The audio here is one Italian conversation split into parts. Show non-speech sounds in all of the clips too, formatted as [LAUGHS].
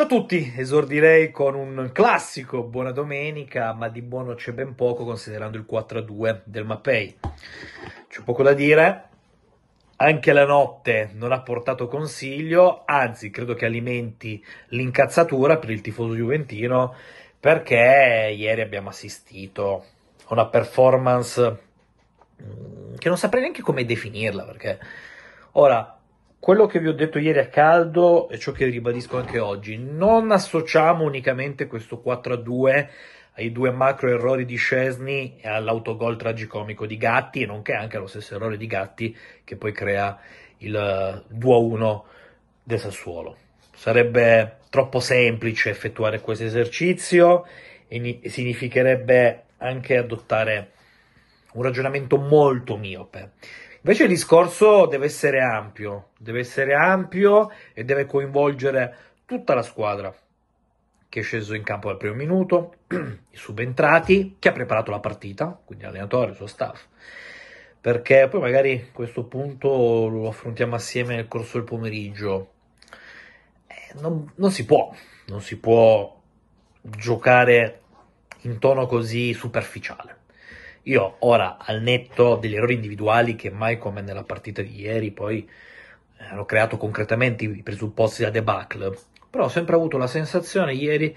Ciao a tutti, esordirei con un classico buona domenica, ma di buono c'è ben poco considerando il 4-2 del Mappei. C'è poco da dire, anche la notte non ha portato consiglio, anzi credo che alimenti l'incazzatura per il tifoso giuventino perché ieri abbiamo assistito a una performance mm, che non saprei neanche come definirla perché ora quello che vi ho detto ieri a caldo e ciò che ribadisco anche oggi, non associamo unicamente questo 4-2 a ai due macro errori di Scesni e all'autogol tragicomico di Gatti, e nonché anche allo stesso errore di Gatti che poi crea il 2-1 a del Sassuolo. Sarebbe troppo semplice effettuare questo esercizio e significherebbe anche adottare un ragionamento molto miope. Invece il discorso deve essere ampio, deve essere ampio e deve coinvolgere tutta la squadra che è sceso in campo dal primo minuto, [CLEARS THROAT] i subentrati, chi ha preparato la partita, quindi l'allenatore, il suo staff, perché poi magari questo punto lo affrontiamo assieme nel corso del pomeriggio. Eh, non, non si può, non si può giocare in tono così superficiale. Io ora, al netto degli errori individuali che mai come nella partita di ieri poi eh, hanno creato concretamente i presupposti da debacle, però ho sempre avuto la sensazione ieri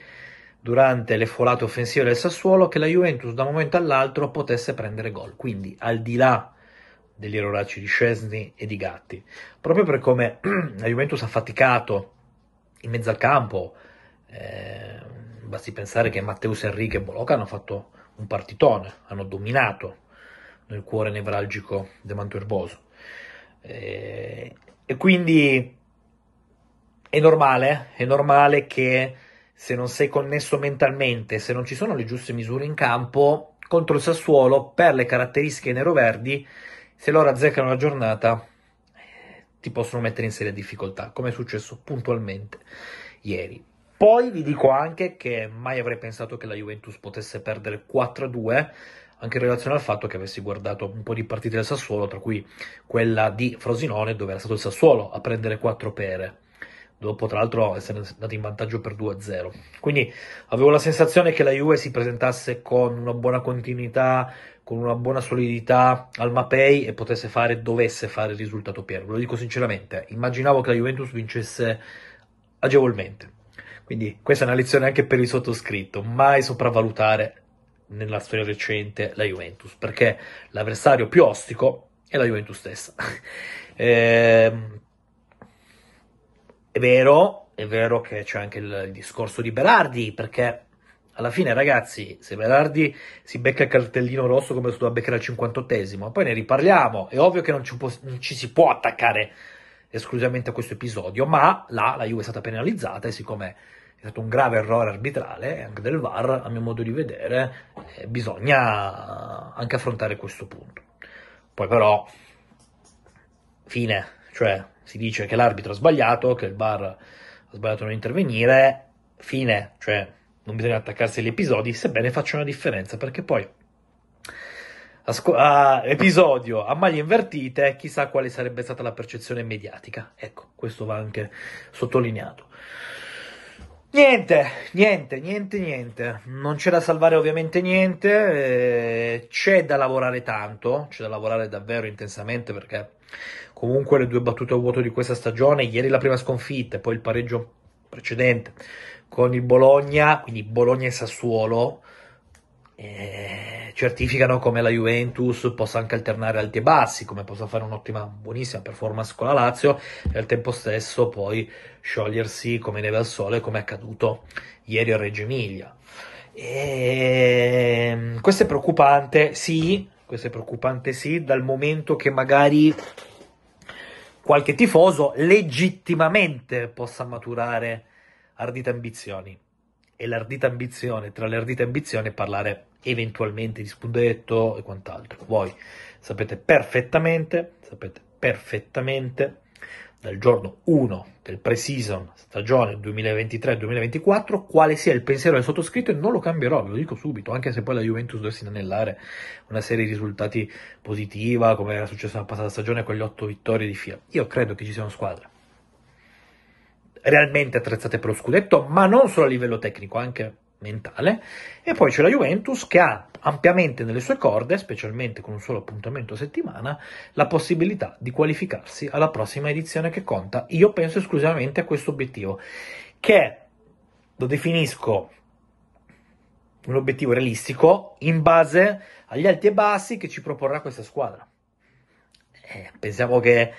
durante le folate offensive del Sassuolo che la Juventus da un momento all'altro potesse prendere gol. Quindi al di là degli erroracci di Scesni e di Gatti, proprio per come [CLEARS THROAT] la Juventus ha faticato in mezzo al campo, eh, basti pensare che Matteus Enrique e Bolocca hanno fatto un partitone, hanno dominato nel cuore nevralgico de manto erboso. Eh, e quindi è normale, è normale che se non sei connesso mentalmente, se non ci sono le giuste misure in campo, contro il Sassuolo, per le caratteristiche nero-verdi, se loro azzeccano la giornata, eh, ti possono mettere in seria difficoltà, come è successo puntualmente ieri. Poi vi dico anche che mai avrei pensato che la Juventus potesse perdere 4-2, anche in relazione al fatto che avessi guardato un po' di partite del Sassuolo, tra cui quella di Frosinone, dove era stato il Sassuolo a prendere 4 pere dopo tra l'altro essere andato in vantaggio per 2-0. Quindi avevo la sensazione che la Juve si presentasse con una buona continuità, con una buona solidità al Mapei e potesse fare, dovesse fare il risultato pieno. Ve lo dico sinceramente, immaginavo che la Juventus vincesse agevolmente. Quindi questa è una lezione anche per il sottoscritto, mai sopravvalutare nella storia recente la Juventus, perché l'avversario più ostico è la Juventus stessa. [LAUGHS] ehm, è vero, è vero che c'è anche il, il discorso di Berardi, perché alla fine, ragazzi, se Berardi si becca il cartellino rosso come lo doveva beccare al 58esimo, poi ne riparliamo. È ovvio che non ci, può, non ci, si può attaccare esclusivamente a questo episodio, ma là la Juve è stata penalizzata e siccome è stato un grave errore arbitrale, anche del VAR, a mio modo di vedere, eh, bisogna anche affrontare questo punto. Poi però, fine, cioè si dice che l'arbitro ha sbagliato, che il VAR ha sbagliato a non intervenire, fine, cioè non bisogna attaccarsi agli episodi, sebbene faccia una differenza, perché poi a, scu- a, episodio a maglie invertite, chissà quale sarebbe stata la percezione mediatica. Ecco, questo va anche sottolineato. Niente, niente, niente, niente. Non c'è da salvare ovviamente niente, eh, c'è da lavorare tanto, c'è da lavorare davvero intensamente perché comunque le due battute a vuoto di questa stagione, ieri la prima sconfitta e poi il pareggio precedente con il Bologna, quindi Bologna e Sassuolo, eh, certificano come la Juventus possa anche alternare alti e bassi, come possa fare un'ottima, buonissima performance con la Lazio e al tempo stesso poi sciogliersi come neve al sole, come è accaduto ieri a Reggio Emilia. E... Ehm, questo è preoccupante, sì, questo è preoccupante, sì, dal momento che magari qualche tifoso legittimamente possa maturare ardite ambizioni e l'ardita ambizione, tra l'ardita ambizione parlare eventualmente di scudetto e quant'altro. Voi sapete perfettamente, sapete perfettamente dal giorno 1 del pre-season stagione 2023-2024 quale sia il pensiero del sottoscritto e non lo cambierò, ve lo dico subito, anche se poi la Juventus dovesse inanellare una serie di risultati positiva come era successo la passata stagione con le otto vittorie di fila. Io credo che ci sia una squadra realmente attrezzate per lo scudetto, ma non solo a livello tecnico, anche mentale. E poi c'è la Juventus che ha ampiamente nelle sue corde, specialmente con un solo appuntamento a settimana, la possibilità di qualificarsi alla prossima edizione che conta. Io penso esclusivamente a questo obiettivo, che lo definisco un obiettivo realistico in base agli alti e bassi che ci proporrà questa squadra. Eh, pensiamo che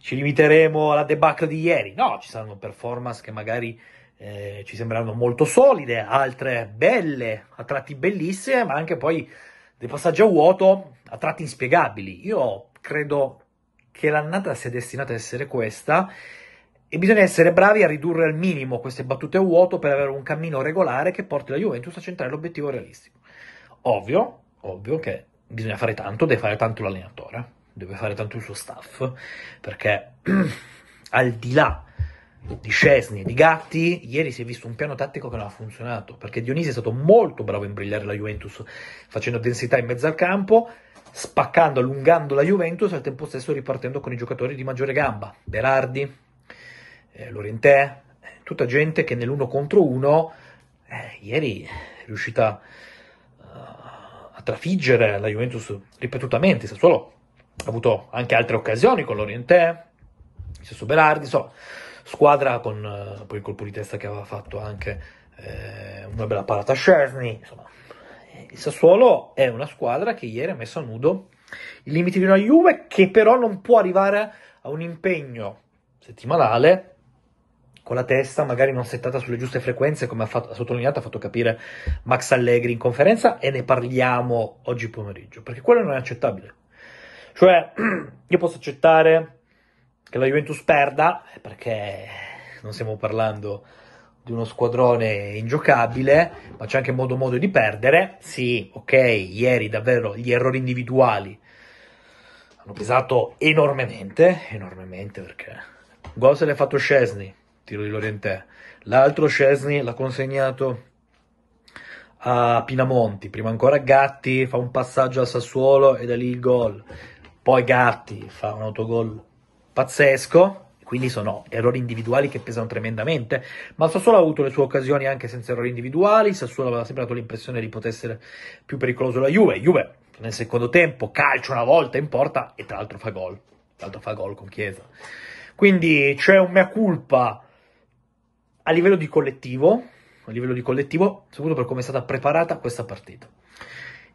ci limiteremo alla debacle di ieri, no, ci saranno performance che magari eh, ci sembreranno molto solide, altre belle, a tratti bellissime, ma anche poi dei passaggi a vuoto a tratti inspiegabili. Io credo che l'annata sia destinata a essere questa e bisogna essere bravi a ridurre al minimo queste battute a vuoto per avere un cammino regolare che porti la Juventus a centrare l'obiettivo realistico. Ovvio, ovvio che bisogna fare tanto, deve fare tanto l'allenatore deve fare tanto il suo staff, perché [CLEARS THROAT] al di là di Scesni e di Gatti, ieri si è visto un piano tattico che non ha funzionato, perché Dionisi è stato molto bravo a imbrigliare la Juventus, facendo densità in mezzo al campo, spaccando, allungando la Juventus, al tempo stesso ripartendo con i giocatori di maggiore gamba, Berardi, eh, Lorentè, eh, tutta gente che nell'uno contro uno eh, ieri è riuscita uh, a trafiggere la Juventus ripetutamente, Sassuolo avuto anche altre occasioni con l'Orientè, il stesso Berardi, insomma, squadra con eh, poi il colpo di testa che aveva fatto anche eh, una bella parata a Cerny, insomma. Eh, il Sassuolo è una squadra che ieri ha messo a nudo i limiti di una Juve che però non può arrivare a un impegno settimanale con la testa magari non settata sulle giuste frequenze, come ha, fatto, ha, sottolineato, ha fatto capire Max Allegri in conferenza e ne parliamo oggi pomeriggio, perché quello non è accettabile. Cioè, [CLEARS THROAT] io posso accettare che la Juventus perda, perché non stiamo parlando di uno squadrone ingiocabile, ma c'è anche modo modo di perdere. Sì, ok, ieri davvero gli errori individuali hanno pesato enormemente, enormemente perché gol se l'ha fatto Scesni, tiro di Lorientè. L'altro Scesni l'ha consegnato a Pinamonti, prima ancora Gatti fa un passaggio a Sassuolo e da lì il gol. Poi Gatti fa un autogol pazzesco, quindi sono errori individuali che pesano tremendamente, ma il Sassuolo ha avuto le sue occasioni anche senza errori individuali, Sassuolo aveva sempre dato l'impressione di poter essere più pericoloso la Juve, Juve nel secondo tempo calcia una volta in porta e tra l'altro fa gol, tra l'altro fa gol con Chiesa. Quindi c'è un mea culpa a livello di collettivo, a livello di collettivo, soprattutto per come è stata preparata questa partita.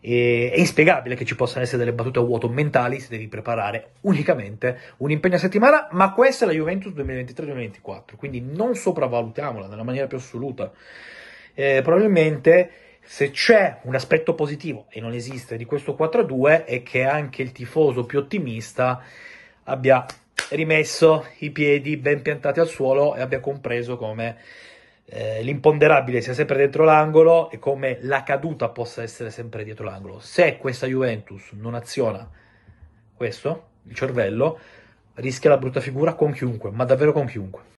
E, è inspiegabile che ci possano essere delle battute a vuoto mentali se devi preparare unicamente un impegno a settimana, ma questa è la Juventus 2023-2024, quindi non sopravvalutiamola nella maniera più assoluta. Eh, probabilmente se c'è un aspetto positivo, e non esiste, di questo 4-2 è che anche il tifoso più ottimista abbia rimesso i piedi ben piantati al suolo e abbia compreso come eh, l'imponderabile sia sempre dentro l'angolo e come la caduta possa essere sempre dietro l'angolo. Se questa Juventus non aziona questo, il cervello, rischia la brutta figura con chiunque, ma davvero con chiunque.